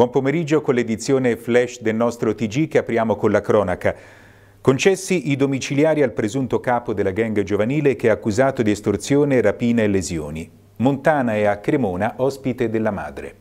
Buon pomeriggio con l'edizione flash del nostro TG che apriamo con la cronaca. Concessi i domiciliari al presunto capo della gang giovanile che è accusato di estorsione, rapina e lesioni. Montana è a Cremona ospite della madre.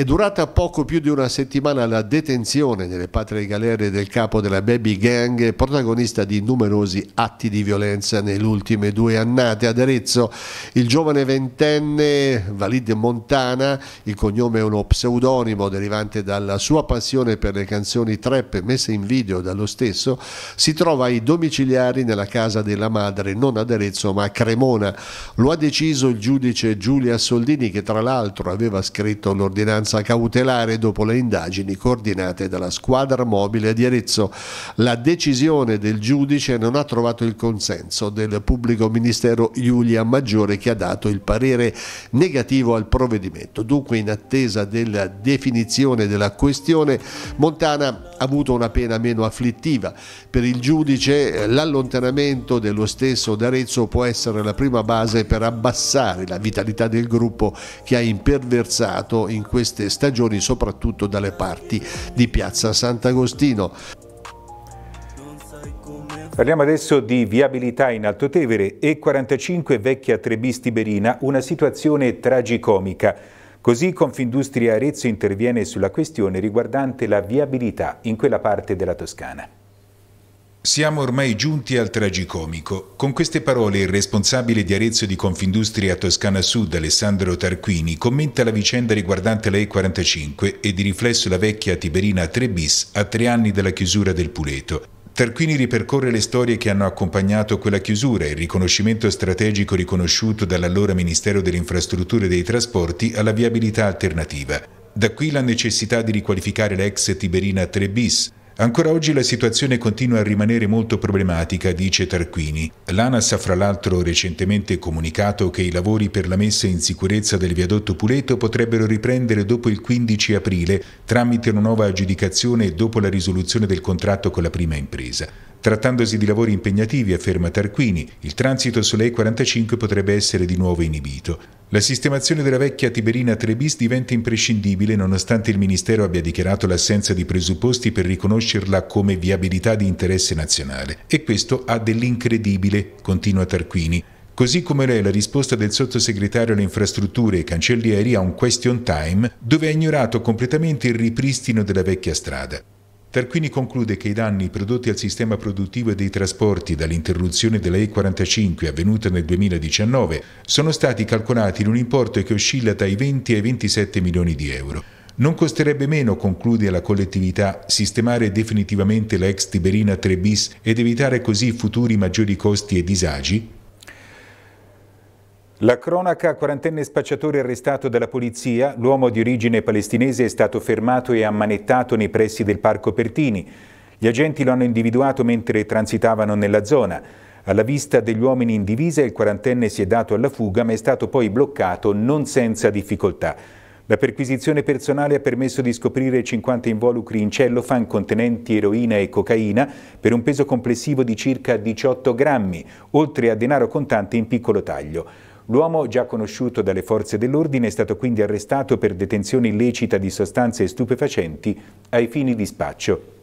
È durata poco più di una settimana la detenzione nelle patrie galere del capo della baby gang, protagonista di numerosi atti di violenza nelle ultime due annate ad Arezzo. Il giovane ventenne Valide Montana, il cognome è uno pseudonimo derivante dalla sua passione per le canzoni trap messe in video dallo stesso, si trova ai domiciliari nella casa della madre, non ad Arezzo ma a Cremona. Lo ha deciso il giudice Giulia Soldini che tra l'altro aveva scritto l'ordinanza sorveglianza cautelare dopo le indagini coordinate dalla squadra mobile di Arezzo. La decisione del giudice non ha trovato il consenso del pubblico ministero Giulia Maggiore che ha dato il parere negativo al provvedimento. Dunque in attesa della definizione della questione, Montana avuto una pena meno afflittiva. Per il giudice eh, l'allontanamento dello stesso d'Arezzo può essere la prima base per abbassare la vitalità del gruppo che ha imperversato in queste stagioni soprattutto dalle parti di Piazza Sant'Agostino. Parliamo adesso di viabilità in Alto Tevere e 45 vecchia Trebisti Berina, una situazione tragicomica. Così Confindustria Arezzo interviene sulla questione riguardante la viabilità in quella parte della Toscana. Siamo ormai giunti al tragicomico. Con queste parole il responsabile di Arezzo di Confindustria Toscana Sud, Alessandro Tarquini, commenta la vicenda riguardante la E45 e di riflesso la vecchia Tiberina 3 bis a tre anni dalla chiusura del Puleto. Tarquini ripercorre le storie che hanno accompagnato quella chiusura e il riconoscimento strategico riconosciuto dall'allora Ministero delle Infrastrutture e dei Trasporti alla viabilità alternativa. Da qui la necessità di riqualificare l'ex Tiberina 3 bis, Ancora oggi la situazione continua a rimanere molto problematica, dice Tarquini. L'ANAS ha fra l'altro recentemente comunicato che i lavori per la messa in sicurezza del viadotto Puleto potrebbero riprendere dopo il 15 aprile tramite una nuova aggiudicazione e dopo la risoluzione del contratto con la prima impresa. Trattandosi di lavori impegnativi, afferma Tarquini, il transito sulle E45 potrebbe essere di nuovo inibito. La sistemazione della vecchia Tiberina 3 bis diventa imprescindibile nonostante il Ministero abbia dichiarato l'assenza di presupposti per riconoscerla come viabilità di interesse nazionale. E questo ha dell'incredibile, continua Tarquini. Così come lei la risposta del sottosegretario alle infrastrutture e cancellieri a un question time dove ha ignorato completamente il ripristino della vecchia strada. Tarquini conclude che i danni prodotti al sistema produttivo e dei trasporti dall'interruzione della E45 avvenuta nel 2019 sono stati calcolati in un importo che oscilla dai 20 ai 27 milioni di euro. Non costerebbe meno, conclude la collettività, sistemare definitivamente la ex Tiberina 3 bis ed evitare così futuri maggiori costi e disagi? La cronaca, quarantenne spacciatore arrestato dalla polizia, l'uomo di origine palestinese è stato fermato e ammanettato nei pressi del Parco Pertini. Gli agenti lo hanno individuato mentre transitavano nella zona. Alla vista degli uomini in divisa il quarantenne si è dato alla fuga ma è stato poi bloccato non senza difficoltà. La perquisizione personale ha permesso di scoprire 50 involucri in cellofan contenenti eroina e cocaina per un peso complessivo di circa 18 grammi, oltre a denaro contante in piccolo taglio. L'uomo, già conosciuto dalle forze dell'ordine, è stato quindi arrestato per detenzione illecita di sostanze stupefacenti ai fini di spaccio.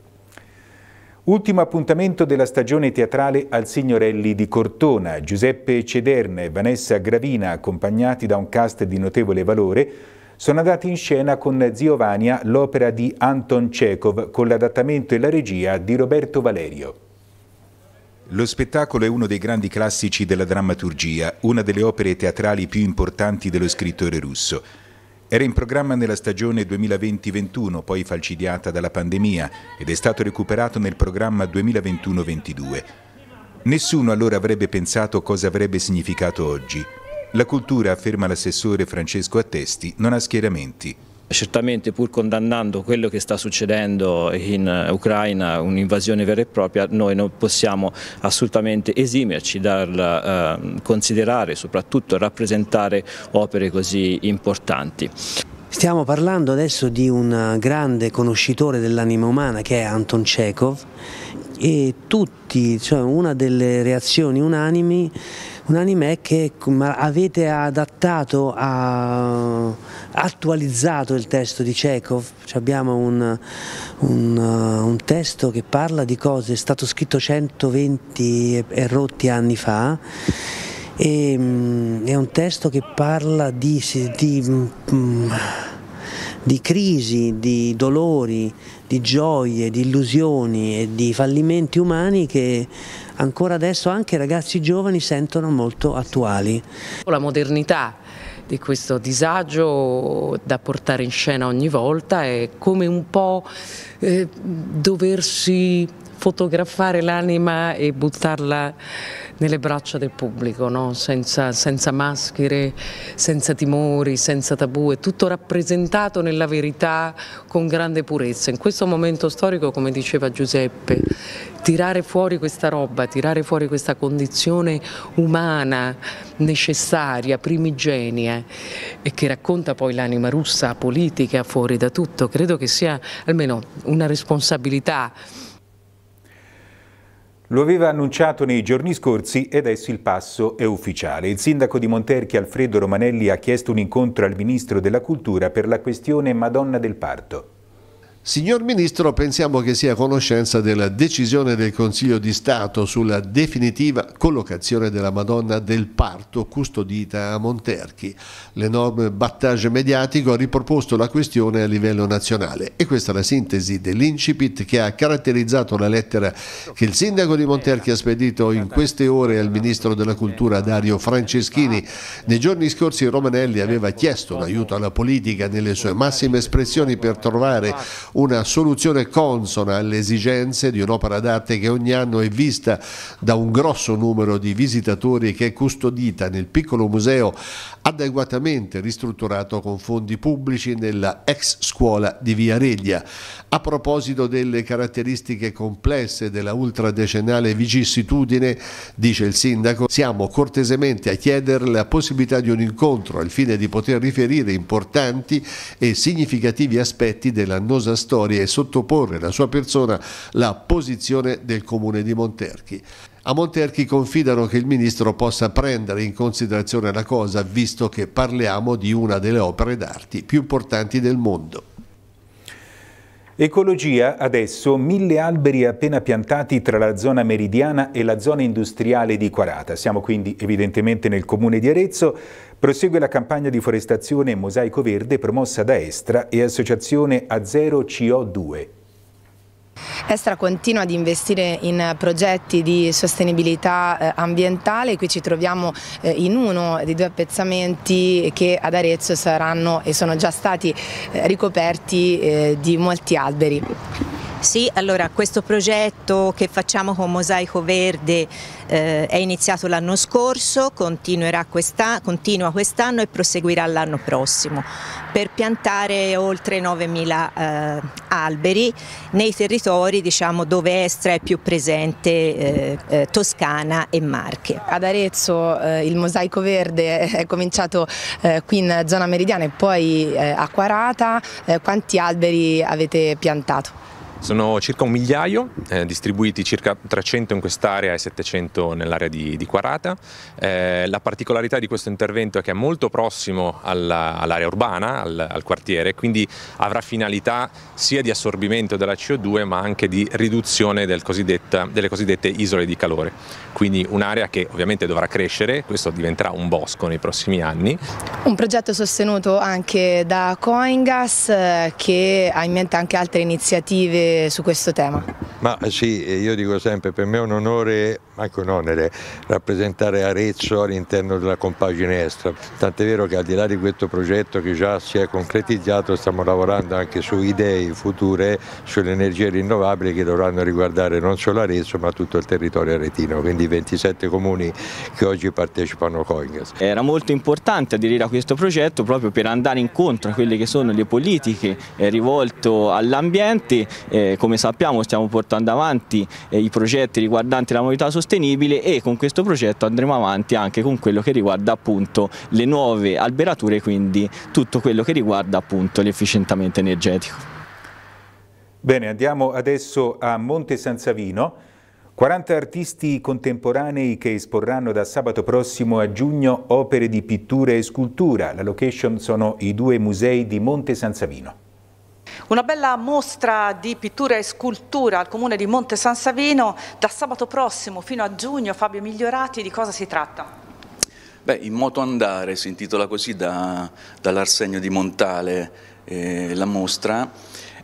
Ultimo appuntamento della stagione teatrale al Signorelli di Cortona. Giuseppe Cederne e Vanessa Gravina, accompagnati da un cast di notevole valore, sono andati in scena con Zio Vania l'opera di Anton Chekhov con l'adattamento e la regia di Roberto Valerio. Lo spettacolo è uno dei grandi classici della drammaturgia, una delle opere teatrali più importanti dello scrittore russo. Era in programma nella stagione 2020-21, poi falcidiata dalla pandemia, ed è stato recuperato nel programma 2021-22. Nessuno allora avrebbe pensato cosa avrebbe significato oggi. La cultura, afferma l'assessore Francesco Attesti, non ha schieramenti certamente pur condannando quello che sta succedendo in eh, Ucraina, un'invasione vera e propria, noi non possiamo assolutamente esimerci dal eh, considerare, soprattutto rappresentare opere così importanti. Stiamo parlando adesso di un grande conoscitore dell'anima umana che è Anton Chekhov e tutti, cioè una delle reazioni unanimi un anime che avete adattato, a, attualizzato il testo di Chekhov, cioè abbiamo un, un, uh, un, testo che parla di cose, è stato scritto 120 e, rotti anni fa e, mm, è un testo che parla di, di, di mm, mm, di crisi, di dolori, di gioie, di illusioni e di fallimenti umani che ancora adesso anche i ragazzi giovani sentono molto attuali. La modernità di questo disagio da portare in scena ogni volta è come un po' eh, doversi fotografare l'anima e buttarla nelle braccia del pubblico, no? senza, senza, maschere, senza timori, senza tabù, è tutto rappresentato nella verità con grande purezza. In questo momento storico, come diceva Giuseppe, tirare fuori questa roba, tirare fuori questa condizione umana, necessaria, primigenia, e che racconta poi l'anima russa politica fuori da tutto, credo che sia almeno una responsabilità lo aveva annunciato nei giorni scorsi ed adesso il passo è ufficiale. Il sindaco di Monterchi Alfredo Romanelli ha chiesto un incontro al ministro della cultura per la questione Madonna del Parto. Signor Ministro, pensiamo che sia a conoscenza della decisione del Consiglio di Stato sulla definitiva collocazione della Madonna del Parto custodita a Monterchi. L'enorme battage mediatico ha riproposto la questione a livello nazionale e questa è la sintesi dell'incipit che ha caratterizzato la lettera che il Sindaco di Monterchi ha spedito in queste ore al Ministro della Cultura Dario Franceschini. Nei giorni scorsi Romanelli aveva chiesto l'aiuto alla politica nelle sue massime espressioni per trovare una soluzione consona alle esigenze di un'opera d'arte che ogni anno è vista da un grosso numero di visitatori e che è custodita nel piccolo museo adeguatamente ristrutturato con fondi pubblici nella ex scuola di Via Reglia. A proposito delle caratteristiche complesse della ultradecennale vicissitudine, dice il sindaco, siamo cortesemente a chiedere la possibilità di un incontro al fine di poter riferire importanti e significativi aspetti dell'annosa storia storia e sottoporre la sua persona alla posizione del comune di Monterchi. A Monterchi confidano che il ministro possa prendere in considerazione la cosa, visto che parliamo di una delle opere d'arte più importanti del mondo. Ecologia adesso, mille alberi appena piantati tra la zona meridiana e la zona industriale di Quarata. Siamo quindi evidentemente nel comune di Arezzo. Prosegue la campagna di forestazione Mosaico Verde promossa da Estra e Associazione A0CO2. Estra continua ad investire in progetti di sostenibilità eh, ambientale, qui ci troviamo eh, in uno dei due appezzamenti che ad Arezzo saranno e sono già stati eh, ricoperti di molti alberi. Sì, allora questo progetto che facciamo con Mosaico Verde eh, è iniziato l'anno scorso, quest continua quest'anno e proseguirà l'anno prossimo per piantare oltre 9.000 eh, alberi nei territori diciamo, dove Estra è più presente, eh, eh Toscana e Marche. Ad Arezzo eh, il Mosaico Verde è cominciato eh, qui in zona meridiana e poi a Quarata, quanti alberi avete piantato? Sono circa un migliaio, eh, distribuiti circa 300 in quest'area e 700 nell'area di, di Quarata. Eh, la particolarità di questo intervento è che è molto prossimo all'area urbana, al, al, quartiere, quindi avrà finalità sia di assorbimento della CO2 ma anche di riduzione del delle cosiddette isole di calore. Quindi un'area che ovviamente dovrà crescere, questo diventerà un bosco nei prossimi anni. Un progetto sostenuto anche da Coingas eh, che ha in mente anche altre iniziative su questo tema. Ma sì, io dico sempre, per me è un onore, anche un onere, rappresentare Arezzo all'interno della compagine estra. Tant'è vero che al di là di questo progetto che già si è concretizzato, stiamo lavorando anche su idee future sulle energie rinnovabili che dovranno riguardare non solo Arezzo ma tutto il territorio aretino, quindi i 27 comuni che oggi partecipano a Coingas. Era molto importante aderire a questo progetto proprio per andare incontro a quelle che sono le politiche eh, rivolte all'ambiente, eh, come sappiamo stiamo portando portando avanti eh, i progetti riguardanti la mobilità sostenibile e con questo progetto andremo avanti anche con quello che riguarda appunto le nuove alberature, quindi tutto quello che riguarda appunto l'efficientamento energetico. Bene, andiamo adesso a Monte San Savino. 40 artisti contemporanei che esporranno da sabato prossimo a giugno opere di pittura e scultura. La location sono i due musei di Monte San Savino. Una bella mostra di pittura e scultura al comune di Monte San Savino, da sabato prossimo fino a giugno. Fabio Migliorati, di cosa si tratta? Beh, in moto andare, si intitola così da, dall'Arsenio di Montale eh, la mostra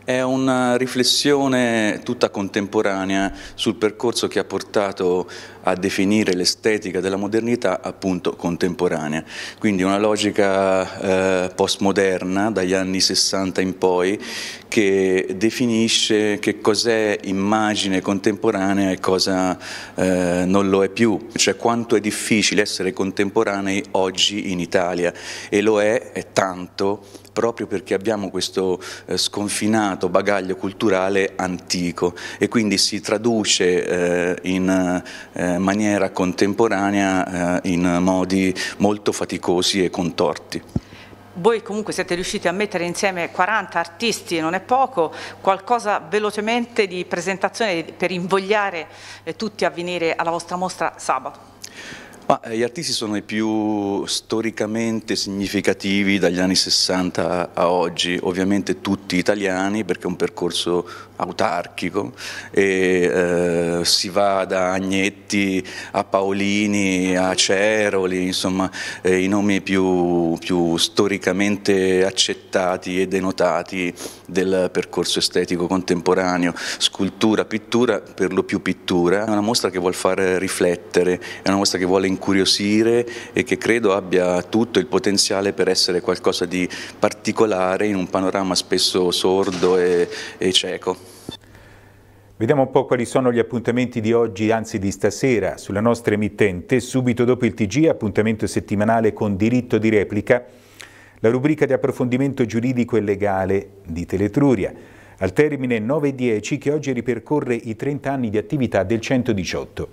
è una riflessione tutta contemporanea sul percorso che ha portato a definire l'estetica della modernità appunto contemporanea. Quindi una logica eh, postmoderna dagli anni 60 in poi che definisce che cos'è immagine contemporanea e cosa eh, non lo è più, cioè quanto è difficile essere contemporanei oggi in Italia e lo è, è tanto proprio perché abbiamo questo eh, sconfinato bagaglio culturale antico e quindi si traduce eh, in eh, maniera contemporanea in modi molto faticosi e contorti. Voi comunque siete riusciti a mettere insieme 40 artisti, non è poco, qualcosa velocemente di presentazione per invogliare tutti a venire alla vostra mostra sabato. Ma eh, gli artisti sono i più storicamente significativi dagli anni 60 a oggi, ovviamente tutti italiani perché è un percorso autarchico e eh, si va da Agnetti a Paolini a Ceroli, insomma eh, i nomi più, più, storicamente accettati e denotati del percorso estetico contemporaneo, scultura, pittura, per lo più pittura, è una mostra che vuole far riflettere, è una mostra che vuole incuriosire e che credo abbia tutto il potenziale per essere qualcosa di particolare in un panorama spesso sordo e, e cieco. Vediamo un po' quali sono gli appuntamenti di oggi, anzi di stasera, sulla nostra emittente. Subito dopo il TG, appuntamento settimanale con diritto di replica, la rubrica di approfondimento giuridico e legale di Teletruria. Al termine 9.10 che oggi ripercorre i 30 anni di attività del 118.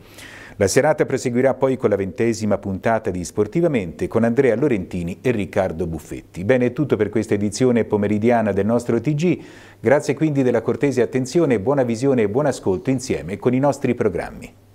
La serata proseguirà poi con la ventesima puntata di Sportivamente con Andrea Lorentini e Riccardo Buffetti. Bene, è tutto per questa edizione pomeridiana del nostro TG. Grazie quindi della cortese attenzione, buona visione e buon ascolto insieme con i nostri programmi.